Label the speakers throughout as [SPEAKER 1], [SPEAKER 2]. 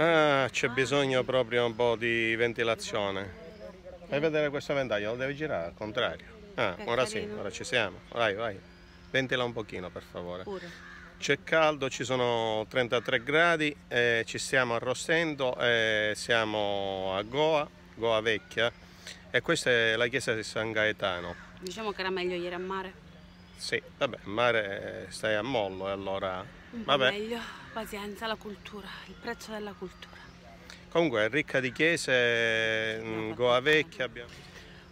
[SPEAKER 1] Ah, c'è bisogno proprio un po' di ventilazione. Fai vedere questo ventaglio, lo devi girare al contrario. Ah, ora sì, ora ci siamo. Vai, vai. Ventila un pochino, per favore. C'è caldo, ci sono 33 gradi, eh, ci stiamo arrossendo, eh, siamo a Goa, Goa Vecchia. E questa è la chiesa di San Gaetano. Diciamo che era meglio ieri a mare. Sì, vabbè, il mare eh, stai a mollo e allora... Un vabbè. meglio pazienza, la cultura, il prezzo della cultura. Comunque è ricca di chiese, mm, no, Goa Vecchia. Abbiamo...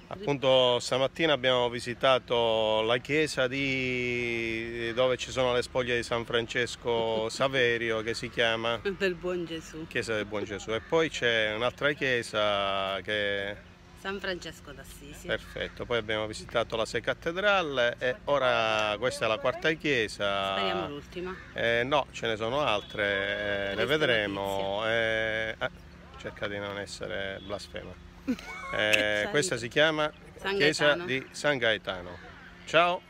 [SPEAKER 1] Appunto stamattina abbiamo visitato la chiesa di... dove ci sono le spoglie di San Francesco Saverio che si chiama... Del Buon Gesù. Chiesa del Buon Gesù. E poi c'è un'altra chiesa che San Francesco d'Assisi. Perfetto, poi abbiamo visitato la Sei Cattedrale e ora questa è la quarta chiesa. Speriamo l'ultima. Eh, no, ce ne sono altre, eh, le vedremo. Eh, ah, cerca di non essere blasfema. Eh, questa si chiama San Chiesa di San Gaetano. Ciao!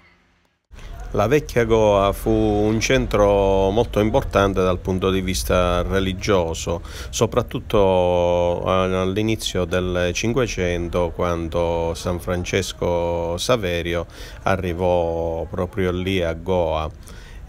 [SPEAKER 1] La vecchia Goa fu un centro molto importante dal punto di vista religioso, soprattutto eh, all'inizio del Cinquecento quando San Francesco Saverio arrivò proprio lì a Goa.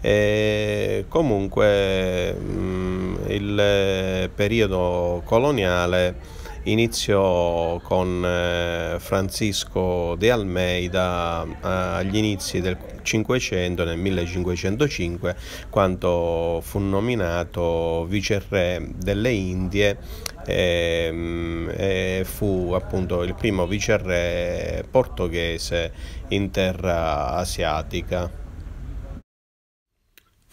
[SPEAKER 1] E comunque mm, il periodo coloniale iniziò con eh, Francisco de Almeida eh, agli inizi del 500, nel 1505, quando fu nominato viceré delle Indie ehm, e fu appunto il primo viceré portoghese in terra asiatica.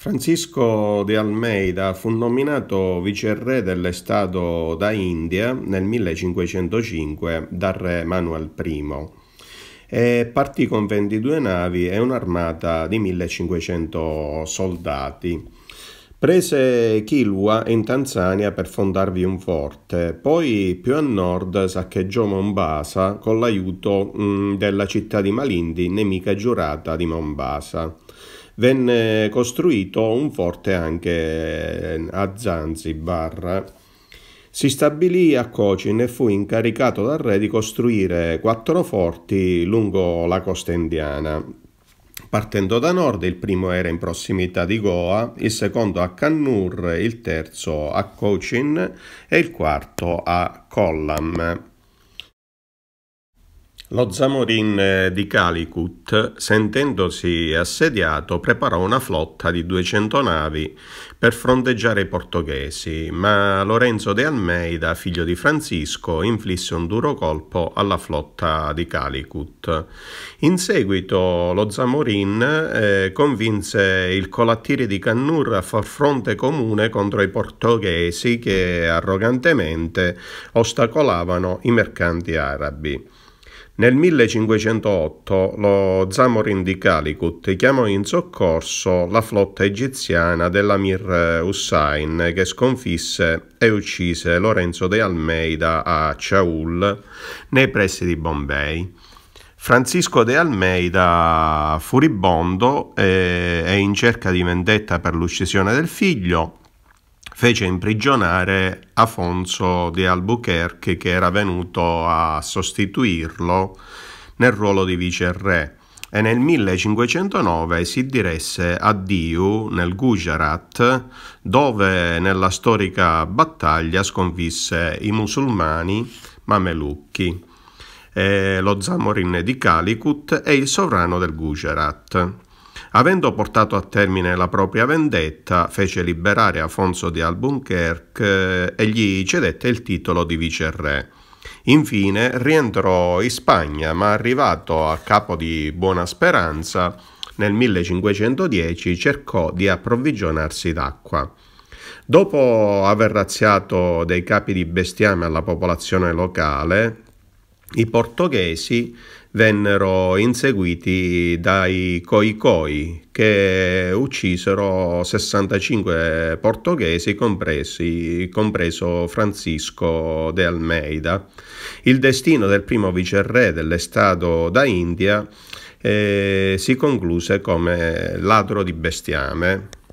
[SPEAKER 1] Francisco de Almeida fu nominato viceré dell'Estato da India nel 1505 dal re Manuel I e partì con 22 navi e un'armata di 1500 soldati. Prese Kilwa in Tanzania per fondarvi un forte, poi più a nord saccheggiò Mombasa con l'aiuto della città di Malindi, nemica giurata di Mombasa venne costruito un forte anche eh, a Zanzibar. Si stabilì a Cochin e fu incaricato dal re di costruire quattro forti lungo la costa indiana. Partendo da nord, il primo era in prossimità di Goa, il secondo a Kannur, il terzo a Cochin e il quarto a Collam. Lo Zamorin eh, di Calicut, sentendosi assediato, preparò una flotta di 200 navi per fronteggiare i portoghesi, ma Lorenzo de Almeida, figlio di Francisco, inflisse un duro colpo alla flotta di Calicut. In seguito lo Zamorin eh, convinse il Colattiri di Cannur a far fronte comune contro i portoghesi che arrogantemente ostacolavano i mercanti arabi. Nel 1508 lo Zamorin di Calicut chiamò in soccorso la flotta egiziana dell'Amir Hussein che sconfisse e uccise Lorenzo de Almeida a Chaul nei pressi di Bombay. Francisco de Almeida, furibondo e eh, in cerca di vendetta per l'uccisione del figlio, fece imprigionare Afonso di Albuquerque che era venuto a sostituirlo nel ruolo di viceré e nel 1509 si diresse a Diu nel Gujarat dove nella storica battaglia sconfisse i musulmani mamelucchi, eh, lo zamorin di Calicut e il sovrano del Gujarat. Avendo portato a termine la propria vendetta, fece liberare Afonso di Albuquerque eh, e gli cedette il titolo di viceré. Infine rientrò in Spagna, ma arrivato a capo di Buona Speranza, nel 1510 cercò di approvvigionarsi d'acqua. Dopo aver razziato dei capi di bestiame alla popolazione locale, i portoghesi vennero inseguiti dai Koi Koi che uccisero 65 portoghesi, compresi, compreso Francisco de Almeida. Il destino del primo viceré dell'estato da India eh, si concluse come ladro di bestiame.